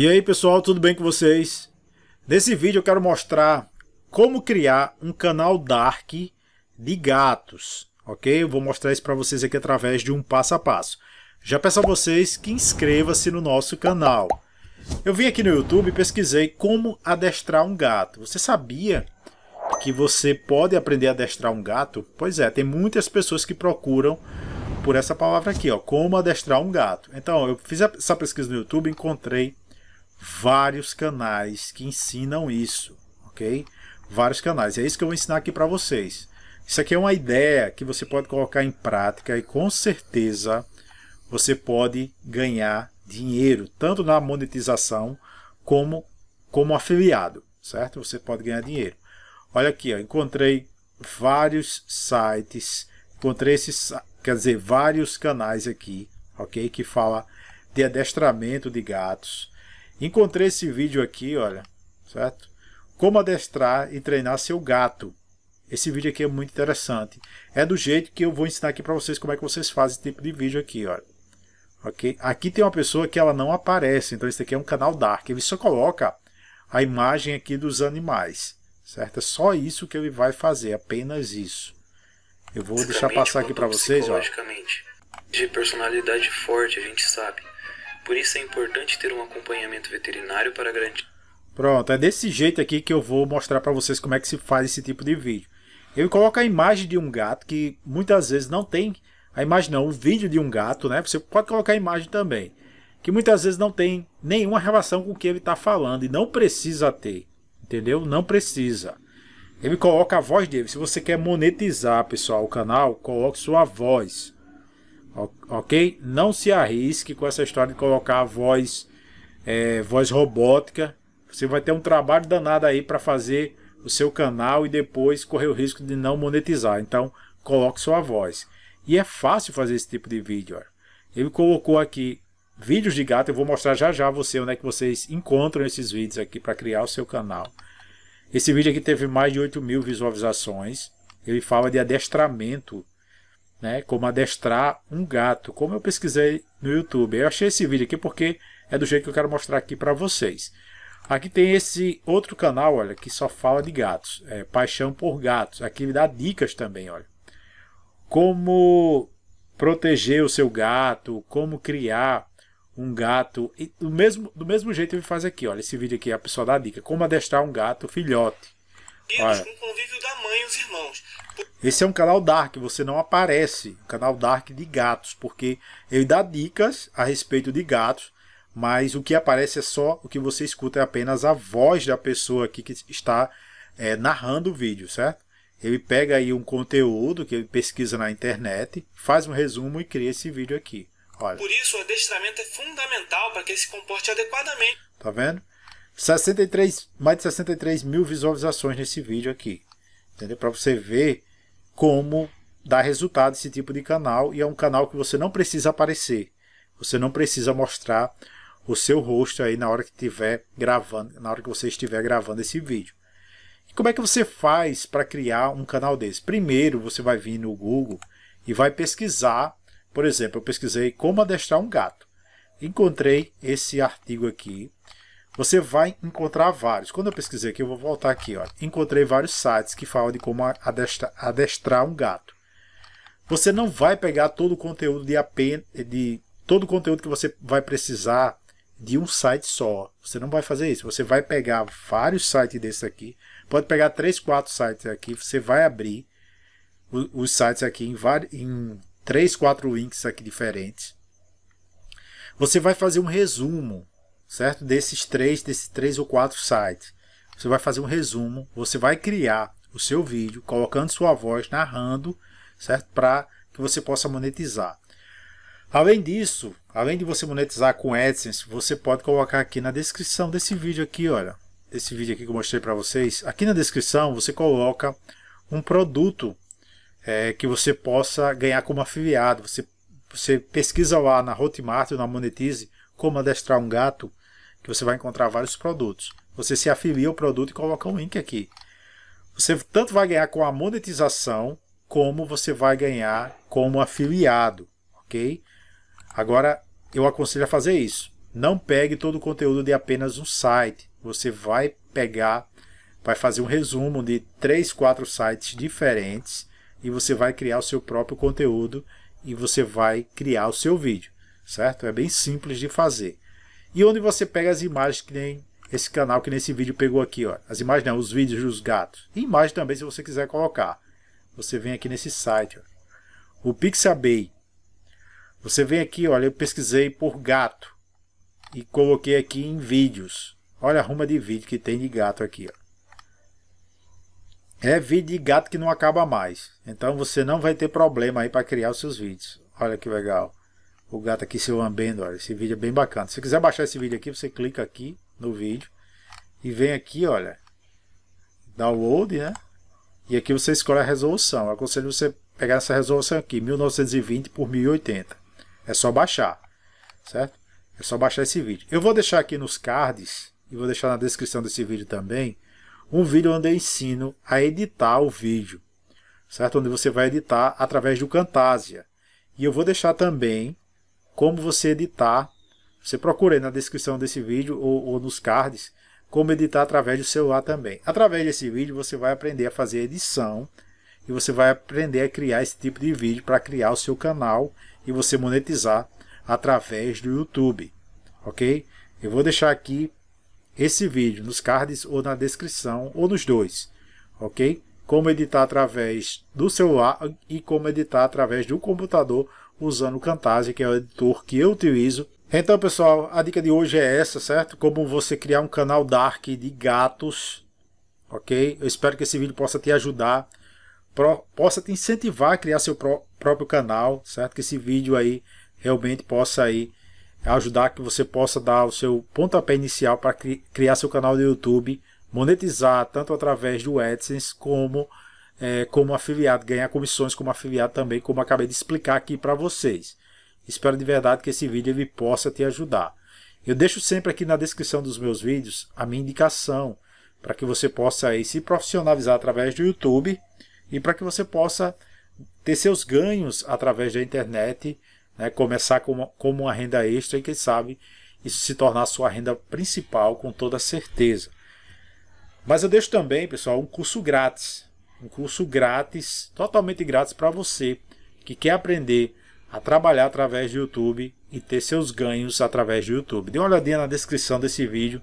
E aí pessoal, tudo bem com vocês? Nesse vídeo eu quero mostrar como criar um canal Dark de gatos, ok? Eu vou mostrar isso para vocês aqui através de um passo a passo. Já peço a vocês que inscreva-se no nosso canal. Eu vim aqui no YouTube e pesquisei como adestrar um gato. Você sabia que você pode aprender a adestrar um gato? Pois é, tem muitas pessoas que procuram por essa palavra aqui, ó, como adestrar um gato. Então, eu fiz essa pesquisa no YouTube e encontrei vários canais que ensinam isso, ok? Vários canais. É isso que eu vou ensinar aqui para vocês. Isso aqui é uma ideia que você pode colocar em prática e com certeza você pode ganhar dinheiro, tanto na monetização como como afiliado, certo? Você pode ganhar dinheiro. Olha aqui, ó, encontrei vários sites, encontrei esses, quer dizer, vários canais aqui, ok? Que fala de adestramento de gatos, Encontrei esse vídeo aqui, olha, certo? Como adestrar e treinar seu gato. Esse vídeo aqui é muito interessante. É do jeito que eu vou ensinar aqui para vocês como é que vocês fazem esse tipo de vídeo aqui, olha. Ok? Aqui tem uma pessoa que ela não aparece, então esse aqui é um canal dark. Ele só coloca a imagem aqui dos animais, certo? É só isso que ele vai fazer, apenas isso. Eu vou deixar passar aqui para vocês, ó. De personalidade forte, a gente sabe. Por isso é importante ter um acompanhamento veterinário para garantir. Pronto, é desse jeito aqui que eu vou mostrar para vocês como é que se faz esse tipo de vídeo. Eu coloco a imagem de um gato que muitas vezes não tem a imagem não, o vídeo de um gato, né? Você pode colocar a imagem também, que muitas vezes não tem nenhuma relação com o que ele está falando e não precisa ter, entendeu? Não precisa. Ele coloca a voz dele. Se você quer monetizar, pessoal, o canal, coloque sua voz. Ok? Não se arrisque com essa história de colocar a voz, é, voz robótica. Você vai ter um trabalho danado aí para fazer o seu canal e depois correr o risco de não monetizar. Então, coloque sua voz. E é fácil fazer esse tipo de vídeo. Ó. Ele colocou aqui vídeos de gato. Eu vou mostrar já já a você onde é que vocês encontram esses vídeos aqui para criar o seu canal. Esse vídeo aqui teve mais de 8 mil visualizações. Ele fala de adestramento né? Como adestrar um gato, como eu pesquisei no YouTube. Eu achei esse vídeo aqui porque é do jeito que eu quero mostrar aqui para vocês. Aqui tem esse outro canal, olha, que só fala de gatos, é, paixão por gatos. Aqui me dá dicas também, olha. Como proteger o seu gato, como criar um gato. E do mesmo, do mesmo jeito ele faz aqui, olha, esse vídeo aqui, a pessoa dá dica, como adestrar um gato filhote. Olha. com convívio da mãe e os irmãos. Esse é um canal Dark, você não aparece. Um canal Dark de gatos, porque ele dá dicas a respeito de gatos, mas o que aparece é só o que você escuta, é apenas a voz da pessoa aqui que está é, narrando o vídeo, certo? Ele pega aí um conteúdo que ele pesquisa na internet, faz um resumo e cria esse vídeo aqui. Olha. Por isso, o adestramento é fundamental para que ele se comporte adequadamente. Tá vendo? 63, mais de 63 mil visualizações nesse vídeo aqui. Entendeu? Para você ver como dar resultado esse tipo de canal e é um canal que você não precisa aparecer. Você não precisa mostrar o seu rosto aí na hora que estiver gravando, na hora que você estiver gravando esse vídeo. E como é que você faz para criar um canal desse? Primeiro, você vai vir no Google e vai pesquisar, por exemplo, eu pesquisei como adestrar um gato. Encontrei esse artigo aqui você vai encontrar vários. Quando eu pesquisei aqui, eu vou voltar aqui. Ó. Encontrei vários sites que falam de como adestrar um gato. Você não vai pegar todo o conteúdo de apenas de todo o conteúdo que você vai precisar de um site só. Você não vai fazer isso. Você vai pegar vários sites desse aqui. Pode pegar 3, 4 sites aqui. Você vai abrir os sites aqui em, em 3, 4 links aqui diferentes. Você vai fazer um resumo certo? Desses três, desses três ou quatro sites. Você vai fazer um resumo, você vai criar o seu vídeo, colocando sua voz, narrando, certo? Para que você possa monetizar. Além disso, além de você monetizar com AdSense, você pode colocar aqui na descrição desse vídeo aqui, olha, desse vídeo aqui que eu mostrei para vocês, aqui na descrição você coloca um produto é, que você possa ganhar como afiliado. Você, você pesquisa lá na Hotmart ou na Monetize como adestrar um gato que você vai encontrar vários produtos. Você se afilia ao produto e coloca um link aqui. Você tanto vai ganhar com a monetização, como você vai ganhar como afiliado, ok? Agora, eu aconselho a fazer isso. Não pegue todo o conteúdo de apenas um site. Você vai pegar, vai fazer um resumo de 3, 4 sites diferentes e você vai criar o seu próprio conteúdo e você vai criar o seu vídeo, certo? É bem simples de fazer e onde você pega as imagens que nem esse canal que nesse vídeo pegou aqui, ó. As imagens não, né, os vídeos dos gatos. E imagem também se você quiser colocar. Você vem aqui nesse site, ó. o Pixabay. Você vem aqui, olha, eu pesquisei por gato e coloquei aqui em vídeos. Olha a ruma de vídeo que tem de gato aqui, ó. É vídeo de gato que não acaba mais. Então você não vai ter problema aí para criar os seus vídeos. Olha que legal o gato aqui se lambendo. Olha, esse vídeo é bem bacana. Se quiser baixar esse vídeo aqui, você clica aqui no vídeo e vem aqui, olha, download, né? E aqui você escolhe a resolução. Eu aconselho você pegar essa resolução aqui, 1920 por 1080. É só baixar, certo? É só baixar esse vídeo. Eu vou deixar aqui nos cards e vou deixar na descrição desse vídeo também um vídeo onde eu ensino a editar o vídeo, certo? Onde você vai editar através do Camtasia. E eu vou deixar também como você editar. Você procura aí na descrição desse vídeo ou, ou nos cards como editar através do celular também. Através desse vídeo você vai aprender a fazer edição e você vai aprender a criar esse tipo de vídeo para criar o seu canal e você monetizar através do YouTube, ok? Eu vou deixar aqui esse vídeo nos cards ou na descrição ou nos dois, ok? Como editar através do celular e como editar através do computador usando o Camtasia, que é o editor que eu utilizo. Então, pessoal, a dica de hoje é essa, certo? Como você criar um canal Dark de gatos, ok? Eu espero que esse vídeo possa te ajudar, pro, possa te incentivar a criar seu próprio canal, certo? Que esse vídeo aí realmente possa aí ajudar que você possa dar o seu pontapé inicial para cri criar seu canal do YouTube, monetizar tanto através do AdSense como é, como afiliado, ganhar comissões como afiliado também, como acabei de explicar aqui para vocês. Espero de verdade que esse vídeo ele possa te ajudar. Eu deixo sempre aqui na descrição dos meus vídeos a minha indicação para que você possa aí, se profissionalizar através do YouTube e para que você possa ter seus ganhos através da internet, né, começar como, como uma renda extra e quem sabe isso se tornar sua renda principal com toda certeza. Mas eu deixo também, pessoal, um curso grátis um curso grátis, totalmente grátis para você que quer aprender a trabalhar através do YouTube e ter seus ganhos através do YouTube. Dê uma olhadinha na descrição desse vídeo